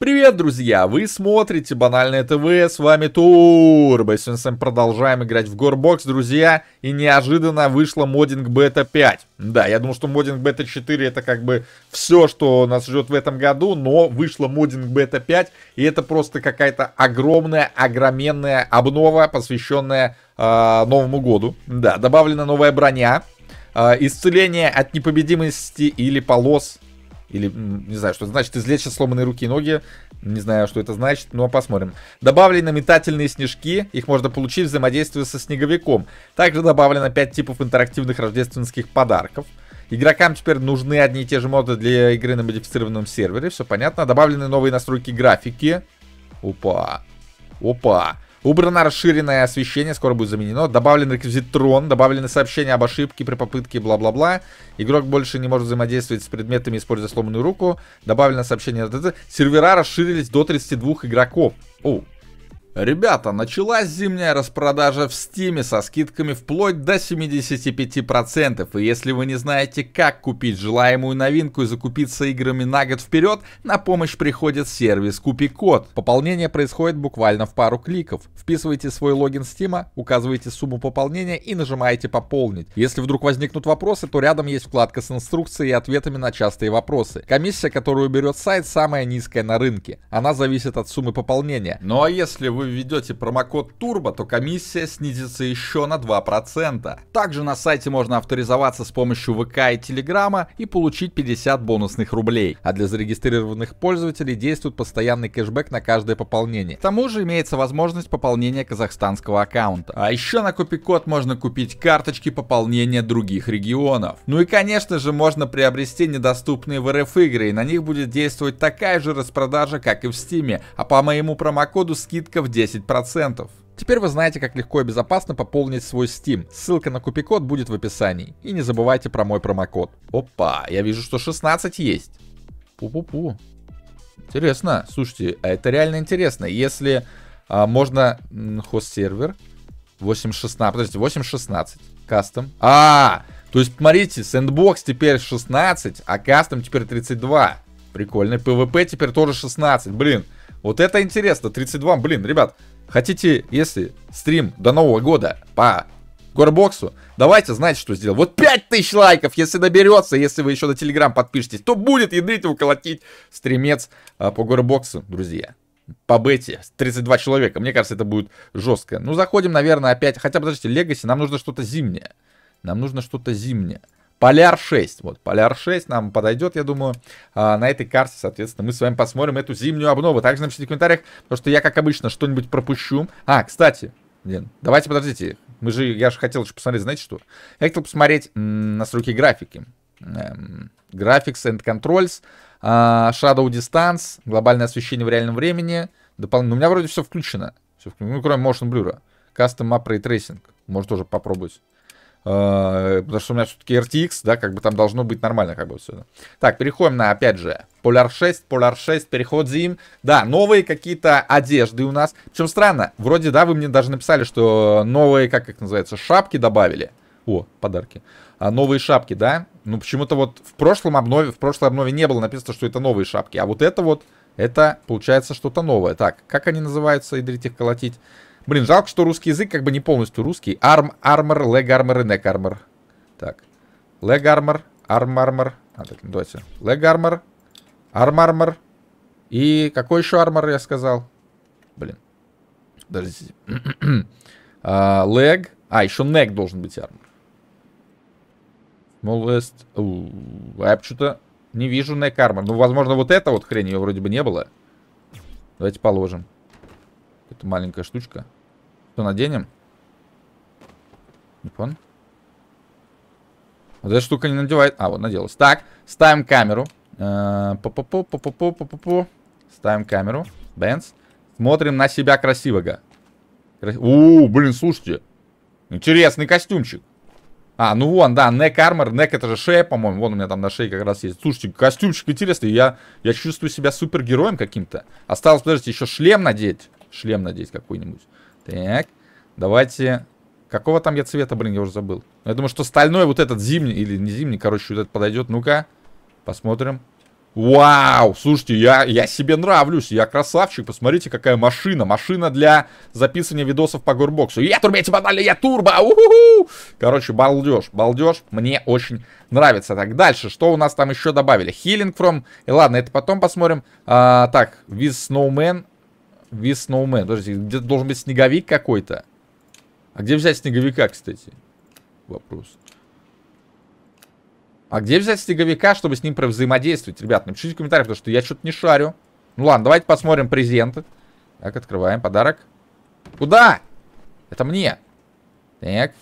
Привет, друзья! Вы смотрите Банальное ТВ, с вами Турбо. Сегодня с вами продолжаем играть в Горбокс, друзья. И неожиданно вышла моддинг бета 5. Да, я думал, что моддинг бета 4 это как бы все, что нас ждет в этом году. Но вышла моддинг бета 5. И это просто какая-то огромная, огроменная обнова, посвященная э, а, Новому году. Да, добавлена новая броня. Э, исцеление от непобедимости или полос или, не знаю, что это значит, излечат сломанные руки и ноги. Не знаю, что это значит, но ну, а посмотрим. Добавлены метательные снежки. Их можно получить взаимодействуя со снеговиком. Также добавлено 5 типов интерактивных рождественских подарков. Игрокам теперь нужны одни и те же моды для игры на модифицированном сервере. Все понятно. Добавлены новые настройки графики. Опа. Опа. Убрано расширенное освещение, скоро будет заменено. Добавлен реквизит трон, добавлены сообщения об ошибке при попытке, бла-бла-бла. Игрок больше не может взаимодействовать с предметами, используя сломанную руку. Добавлено сообщение... Сервера расширились до 32 игроков. Оу, Ребята, началась зимняя распродажа в Стиме со скидками вплоть до 75%. И если вы не знаете, как купить желаемую новинку и закупиться играми на год вперед, на помощь приходит сервис Купи Код. Пополнение происходит буквально в пару кликов. Вписывайте свой логин Стима, указывайте сумму пополнения и нажимаете «Пополнить». Если вдруг возникнут вопросы, то рядом есть вкладка с инструкцией и ответами на частые вопросы. Комиссия, которую берет сайт, самая низкая на рынке. Она зависит от суммы пополнения. Ну а если вы введете промокод TURBO, то комиссия снизится еще на 2%. Также на сайте можно авторизоваться с помощью ВК и Телеграма и получить 50 бонусных рублей. А для зарегистрированных пользователей действует постоянный кэшбэк на каждое пополнение. К тому же имеется возможность пополнения казахстанского аккаунта. А еще на купикод можно купить карточки пополнения других регионов. Ну и конечно же можно приобрести недоступные в РФ игры и на них будет действовать такая же распродажа, как и в Стиме. А по моему промокоду скидка в 10%. Теперь вы знаете, как легко и безопасно пополнить свой Steam. Ссылка на купикод будет в описании. И не забывайте про мой промокод. Опа, я вижу, что 16 есть. Пу-пу-пу. Интересно. Слушайте, а это реально интересно. Если а, можно... Хост-сервер. 8.16. Подождите, 8.16. Кастом. А, то есть, смотрите, сэндбокс теперь 16, а кастом теперь 32. Прикольно. ПВП теперь тоже 16. Блин, вот это интересно, 32, блин, ребят, хотите, если стрим до Нового года по горбоксу, давайте, знать, что сделал. Вот 5000 лайков, если доберется, если вы еще на Телеграм подпишетесь, то будет ядрить и уколотить стримец а, по горбоксу, друзья. По бете, 32 человека, мне кажется, это будет жестко. Ну, заходим, наверное, опять, хотя, подождите, Легаси, нам нужно что-то зимнее. Нам нужно что-то зимнее. Поляр 6. Вот, Поляр 6 нам подойдет, я думаю, а, на этой карте. Соответственно, мы с вами посмотрим эту зимнюю обнову. Также напишите в комментариях, потому что я, как обычно, что-нибудь пропущу. А, кстати, блин, давайте подождите. Мы же, я же хотел еще посмотреть, знаете что? Я хотел посмотреть настройки графики. Эм, Graphics and Controls, а, Shadow Distance, глобальное освещение в реальном времени. Допол... Ну, у меня вроде все включено. Все включено. Ну, кроме Motion Blur. Custom Map Ray Tracing. может тоже попробовать. Э, потому что у меня все-таки RTX, да, как бы там должно быть нормально как бы все. Так, переходим на, опять же, Polar 6, Polar 6, переходим. Да, новые какие-то одежды у нас. Причем странно, вроде, да, вы мне даже написали, что новые, как их называется, шапки добавили. О, подарки. А, новые шапки, да? Ну, почему-то вот в прошлом обнове, в прошлой обнове не было написано, что это новые шапки. А вот это вот, это получается что-то новое. Так, как они называются, идрить их колотить? Блин, жалко, что русский язык как бы не полностью русский. Арм, армор, лег армор и нек армор. Так. Лег армор, арм армор. А, так, ну, давайте. Лег армор, арм армор. И какой еще армор я сказал? Блин. Подождите. А, лег. А, еще нек должен быть армор. Smallest. А я что-то не вижу нек армор. Ну, возможно, вот это вот хрень ее вроде бы не было. Давайте положим. Это маленькая штучка. Что, наденем? Не понял. Вот эта штука не надевает. А, вот наделась. Так, ставим камеру. Э, По-по-по-по-по-по-по-по. Ставим камеру. Бенц. Смотрим на себя красивого. Крас... У, блин, слушайте. Интересный костюмчик. А, ну вон, да, нек армор, нек это же шея, по-моему. Вон у меня там на шее как раз есть. Слушайте, костюмчик интересный. Я, я чувствую себя супергероем каким-то. Осталось, подождите, еще шлем надеть. Шлем надеть какой-нибудь. Так, давайте... Какого там я цвета, блин, я уже забыл. Я думаю, что стальной вот этот зимний, или не зимний, короче, вот этот подойдет. Ну-ка, посмотрим. Вау, слушайте, я, я себе нравлюсь, я красавчик, посмотрите, какая машина, машина для записывания видосов по горбоксу. Я турбете банально, я турбо, у -ху -ху! Короче, балдеж, балдеж, мне очень нравится. Так, дальше, что у нас там еще добавили? Healing from, и ладно, это потом посмотрим. А, так, with snowman, Ви Snowman. Подождите, где-то должен быть снеговик какой-то. А где взять снеговика, кстати? Вопрос. А где взять снеговика, чтобы с ним взаимодействовать? Ребят, напишите в комментариях, потому что я что-то не шарю. Ну ладно, давайте посмотрим презент. Так, открываем подарок. Куда? Это мне. Так.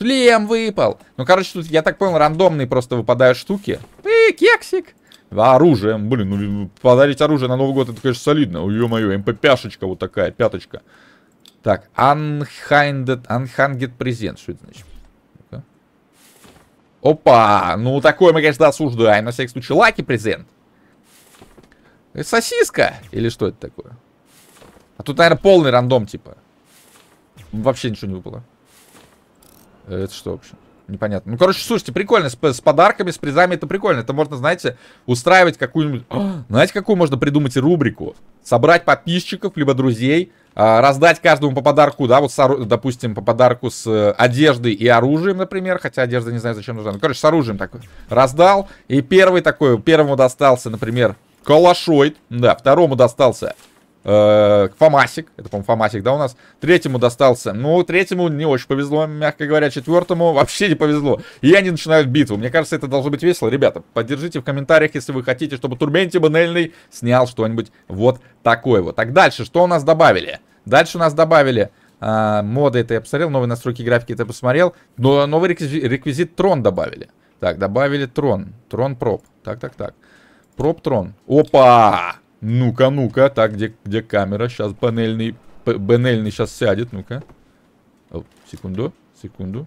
Шлем выпал. Ну, короче, тут, я так понял, рандомные просто выпадают штуки. И кексик. А оружием, блин, ну, подарить оружие на Новый год, это, конечно, солидно. Ё-моё, МП-пяшечка вот такая, пяточка. Так, unhinded, unhanged present, что это значит? Опа, ну такое мы, конечно, осуждаем, на всякий случай. Лаки презент. Это сосиска? Или что это такое? А тут, наверное, полный рандом, типа. Вообще ничего не выпало. Это что вообще? непонятно. Ну, короче, слушайте, прикольно, с, с подарками, с призами это прикольно. Это можно, знаете, устраивать какую-нибудь... А, знаете, какую можно придумать рубрику? Собрать подписчиков, либо друзей, а, раздать каждому по подарку, да, вот, с, допустим, по подарку с э, одеждой и оружием, например, хотя одежда не знаю, зачем нужна. Ну, короче, с оружием такой раздал, и первый такой, первому достался, например, калашоид, да, второму достался Э, Фомасик, это, по-моему, Фомасик, да, у нас. Третьему достался. Ну, третьему не очень повезло, мягко говоря. Четвертому вообще не повезло. И они начинают битву. Мне кажется, это должно быть весело. Ребята, поддержите в комментариях, если вы хотите, чтобы Турбенти Банельный снял что-нибудь вот такое вот. Так, дальше, что у нас добавили? Дальше у нас добавили... А, моды это я посмотрел, новые настройки графики это посмотрел. Но новый реквизит, реквизит трон добавили. Так, добавили трон. Трон проб. Так, так, так. Проб трон. Опа! Ну-ка, ну-ка. Так, где, где камера? Сейчас панельный... Панельный сейчас сядет. Ну-ка. Секунду, секунду.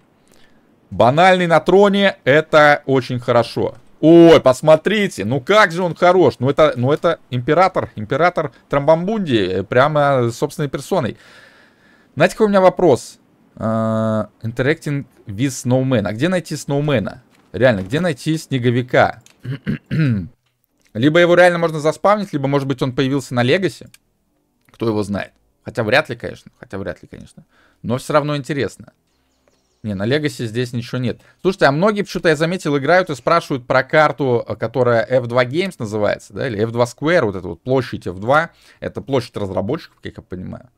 Банальный на троне. Это очень хорошо. Ой, посмотрите, ну как же он хорош. Ну это, ну это император, император Трамбамбунди, э, прямо собственной персоной. Знаете, какой у меня вопрос? Uh, interacting with Snowman. А где найти Сноумена? Реально, где найти Снеговика? Либо его реально можно заспавнить, либо, может быть, он появился на Легасе. Кто его знает. Хотя вряд ли, конечно. Хотя вряд ли, конечно. Но все равно интересно. Не, на Легасе здесь ничего нет. Слушайте, а многие, что-то я заметил, играют и спрашивают про карту, которая F2 Games называется, да, или F2 Square, вот эта вот площадь F2. Это площадь разработчиков, как я понимаю.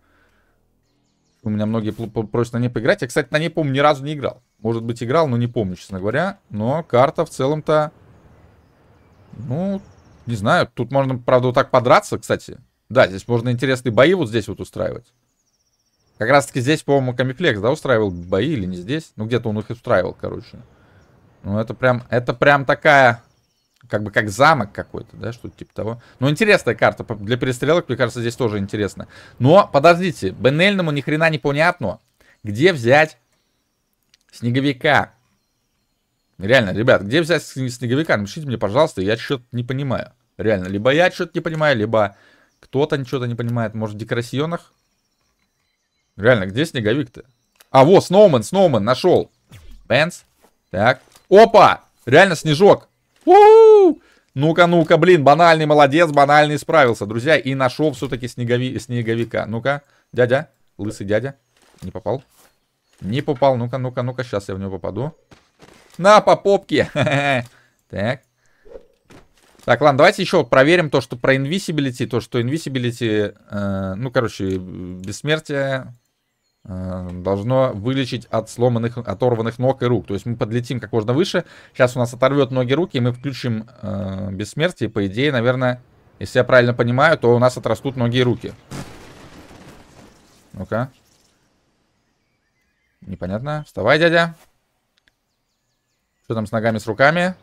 У меня многие просят на ней поиграть. Я, кстати, на ней, помню, ни разу не играл. Может быть, играл, но не помню, честно говоря. Но карта в целом-то... Ну, не знаю, тут можно, правда, вот так подраться, кстати. Да, здесь можно интересные бои вот здесь вот устраивать. Как раз таки здесь, по-моему, Камифлекс, да, устраивал бои или не здесь? Ну, где-то он их устраивал, короче. Ну, это прям, это прям такая, как бы как замок какой-то, да, что-то типа того. Ну интересная карта для перестрелок, мне кажется, здесь тоже интересно. Но, подождите, Бенельному ни хрена не понятно, где взять снеговика. Реально, ребят, где взять снеговика? Напишите мне, пожалуйста, я что-то не понимаю. Реально, либо я что-то не понимаю, либо кто-то что-то не понимает. Может, в декорасионах? Реально, где снеговик-то? А, вот, Сноумен, Сноумен, нашел. Бенс. Так. Опа! Реально снежок. Ну-ка, ну-ка, блин, банальный молодец, банальный справился, друзья. И нашел все-таки снегови... снеговика. Ну-ка, дядя, лысый дядя. Не попал. Не попал. Ну-ка, ну-ка, ну-ка, сейчас я в него попаду. На, по попке. Так. Так, ладно, давайте еще проверим то, что про инвисибилити, то, что инвисибилити, э, ну, короче, бессмертие э, должно вылечить от сломанных, оторванных ног и рук. То есть мы подлетим как можно выше. Сейчас у нас оторвет ноги руки, и мы включим э, бессмертие. По идее, наверное, если я правильно понимаю, то у нас отрастут ноги и руки. Ну-ка. Непонятно. Вставай, дядя. Что там с ногами, с руками?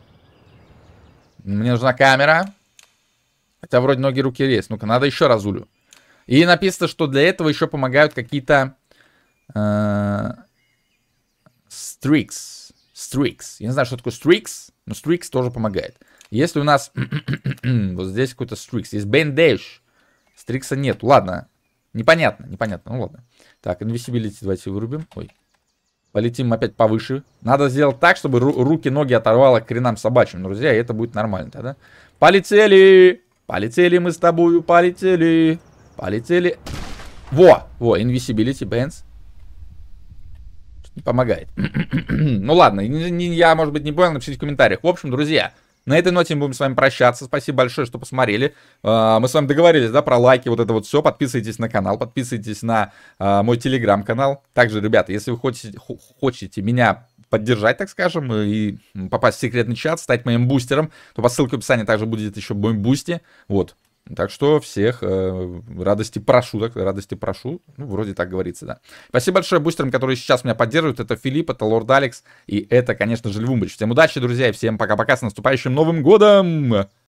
Мне нужна камера. Хотя вроде ноги, руки есть. Ну-ка, надо еще разулю. И написано, что для этого еще помогают какие-то... стрикс. Э, стрикс. Я не знаю, что такое стрикс, но стрикс тоже помогает. Если у нас вот здесь какой-то стрикс, есть бендейш, стрикса нет. Ладно, непонятно, непонятно, ну ладно. Так, инвисибилити давайте вырубим. Ой, Полетим опять повыше. Надо сделать так, чтобы руки, ноги оторвало к хренам собачьим, друзья, и это будет нормально тогда. Полетели! Полетели мы с тобою, полетели! Полетели! Во! Во, Invisibility Bands. Не помогает. ну ладно, я, может быть, не понял, напишите в комментариях. В общем, друзья, на этой ноте мы будем с вами прощаться. Спасибо большое, что посмотрели. А, мы с вами договорились, да, про лайки, вот это вот все. Подписывайтесь на канал, подписывайтесь на а, мой телеграм-канал. Также, ребята, если вы хотите, хотите меня поддержать, так скажем, и попасть в секретный чат, стать моим бустером, то по ссылке в описании также будет еще мой бусти. Вот, так что всех э, радости прошу, так, радости прошу. Ну, вроде так говорится, да. Спасибо большое бустерам, которые сейчас меня поддерживают. Это Филипп, это Лорд Алекс и это, конечно же, Львумбрич. Всем удачи, друзья, и всем пока-пока. С наступающим Новым Годом!